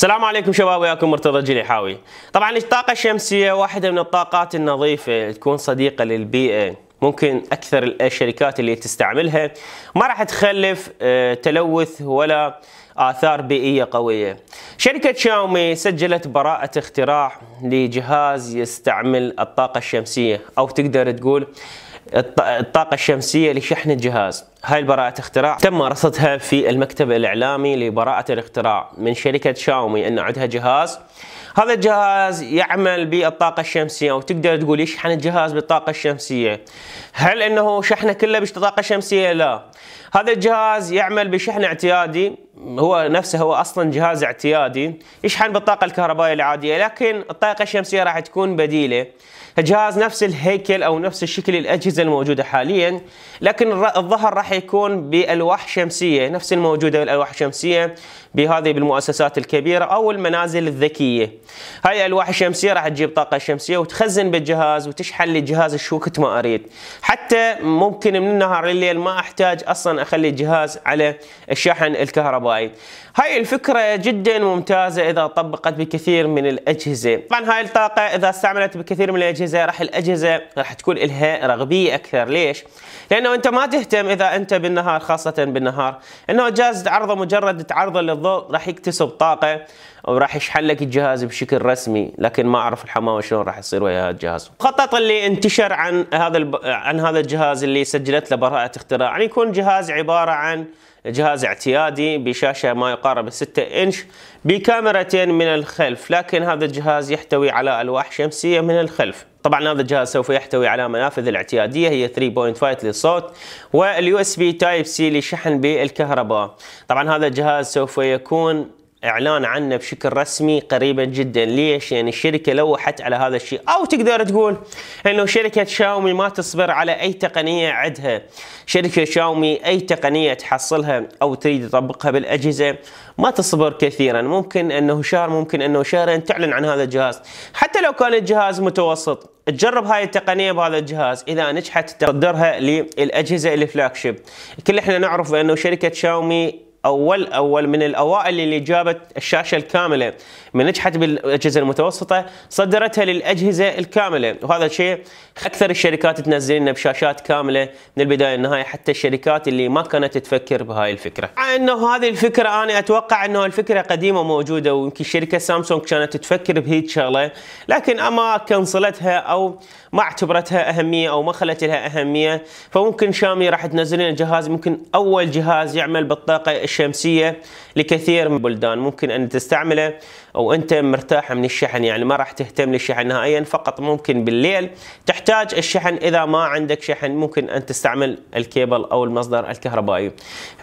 السلام عليكم شباب وياكم مرتضى الجليحاوي طبعا الطاقة الشمسية واحدة من الطاقات النظيفة تكون صديقة للبيئة ممكن اكثر الشركات اللي تستعملها ما راح تخلف آه، تلوث ولا اثار بيئيه قويه. شركه شاومي سجلت براءه اختراع لجهاز يستعمل الطاقه الشمسيه او تقدر تقول الطاقة الشمسية لشحن الجهاز هاي البراءة اختراع تم رصدها في المكتب الإعلامي لبراءة الاختراع من شركة شاومي أن عندها جهاز هذا الجهاز يعمل بالطاقة الشمسية أو تقدر تقول يشحن الجهاز بالطاقة الشمسية هل أنه شحنه كله بالطاقة الشمسية؟ لا هذا الجهاز يعمل بشحن اعتيادي هو نفسه هو اصلا جهاز اعتيادي يشحن بالطاقه الكهربائيه العاديه لكن الطاقه الشمسيه راح تكون بديله جهاز نفس الهيكل او نفس الشكل الاجهزه الموجوده حاليا لكن الظهر راح يكون بالواح شمسيه نفس الموجوده بالالواح الشمسيه بهذه بالمؤسسات الكبيرة أو المنازل الذكية هاي ألواح الشمسية راح تجيب طاقة شمسية وتخزن بالجهاز وتشحن لي الجهاز شو ما أريد حتى ممكن من النهار لليل ما أحتاج أصلا أخلي الجهاز على الشحن الكهربائي هاي الفكرة جدا ممتازة إذا طبقت بكثير من الأجهزة طبعا هاي الطاقة إذا استعملت بكثير من الأجهزة راح الأجهزة راح تكون لها رغبية أكثر ليش؟ لأنه أنت ما تهتم إذا أنت بالنهار خاصة بالنهار أنه جاز تعرضه مجرد تعرضه الضوء راح يكتسب طاقه وراح يشحن لك الجهاز بشكل رسمي لكن ما اعرف الحمامه شلون راح يصير ويا هذا الجهاز الخطط اللي انتشر عن هذا الب... عن هذا الجهاز اللي سجلت له براءه اختراع يعني يكون جهاز عباره عن جهاز اعتيادي بشاشة ما يقارب 6 إنش بكاميرتين من الخلف لكن هذا الجهاز يحتوي على ألواح شمسية من الخلف طبعا هذا الجهاز سوف يحتوي على منافذ الاعتيادية هي 3.5 للصوت واليو اس بي تايب سي لشحن بالكهرباء طبعا هذا الجهاز سوف يكون اعلان عنه بشكل رسمي قريبا جدا ليش يعني الشركه لوحت على هذا الشيء او تقدر تقول انه شركه شاومي ما تصبر على اي تقنيه عندها شركه شاومي اي تقنيه تحصلها او تريد تطبقها بالاجهزه ما تصبر كثيرا ممكن انه شهر ممكن انه شهرين تعلن عن هذا الجهاز حتى لو كان الجهاز متوسط تجرب هاي التقنيه بهذا الجهاز اذا نجحت تصدرها للاجهزه الفلاج شيب كل احنا نعرف انه شركه شاومي اول اول من الاوائل اللي جابت الشاشه الكامله من نجحت بالاجهزه المتوسطه صدرتها للاجهزه الكامله وهذا الشيء اكثر الشركات تنزل لنا بشاشات كامله من البدايه للنهايه حتى الشركات اللي ما كانت تفكر بهاي الفكره مع انه هذه الفكره انا اتوقع انه الفكره قديمه موجوده ويمكن شركه سامسونج كانت تفكر بهيك شغله لكن اما كنصلتها او ما اعتبرتها اهميه او ما خلت لها اهميه فممكن شامي راح تنزل لنا جهاز ممكن اول جهاز يعمل بالطاقه الشمسيه لكثير من البلدان ممكن ان تستعمله او انت مرتاح من الشحن يعني ما راح تهتم للشحن نهائيا فقط ممكن بالليل تحتاج الشحن اذا ما عندك شحن ممكن ان تستعمل الكيبل او المصدر الكهربائي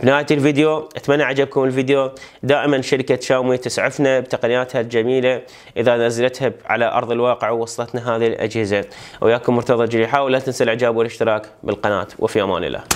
بنهايه الفيديو اتمنى عجبكم الفيديو دائما شركه شاومي تسعفنا بتقنياتها الجميله اذا نزلتها على ارض الواقع ووصلتنا هذه الاجهزه وياكم مرتضى جريحه ولا تنسى الاعجاب والاشتراك بالقناه وفي امان الله